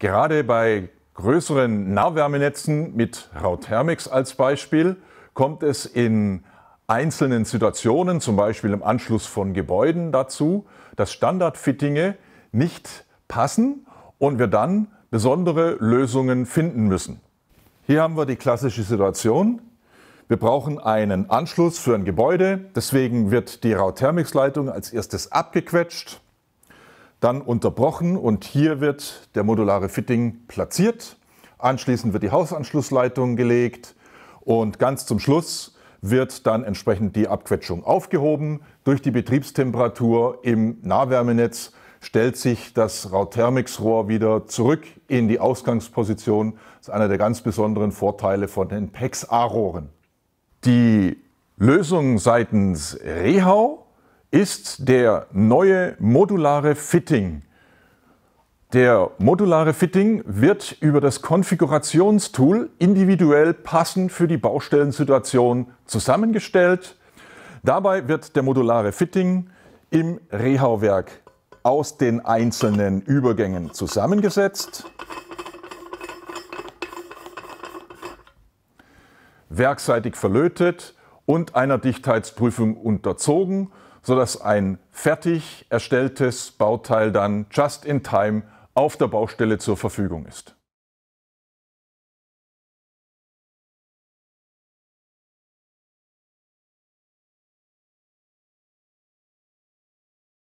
Gerade bei größeren Nahwärmenetzen mit Rauthermix als Beispiel kommt es in einzelnen Situationen, zum Beispiel im Anschluss von Gebäuden dazu, dass Standardfittinge nicht passen und wir dann besondere Lösungen finden müssen. Hier haben wir die klassische Situation. Wir brauchen einen Anschluss für ein Gebäude, deswegen wird die Rauthermix-Leitung als erstes abgequetscht dann unterbrochen und hier wird der modulare Fitting platziert. Anschließend wird die Hausanschlussleitung gelegt und ganz zum Schluss wird dann entsprechend die Abquetschung aufgehoben. Durch die Betriebstemperatur im Nahwärmenetz stellt sich das Rauthermix-Rohr wieder zurück in die Ausgangsposition. Das ist einer der ganz besonderen Vorteile von den PEX-A-Rohren. Die Lösung seitens Rehau ist der neue modulare Fitting. Der modulare Fitting wird über das Konfigurationstool individuell passend für die Baustellensituation zusammengestellt. Dabei wird der modulare Fitting im Rehauwerk aus den einzelnen Übergängen zusammengesetzt. werkseitig verlötet und einer Dichtheitsprüfung unterzogen sodass ein fertig erstelltes Bauteil dann just in time auf der Baustelle zur Verfügung ist.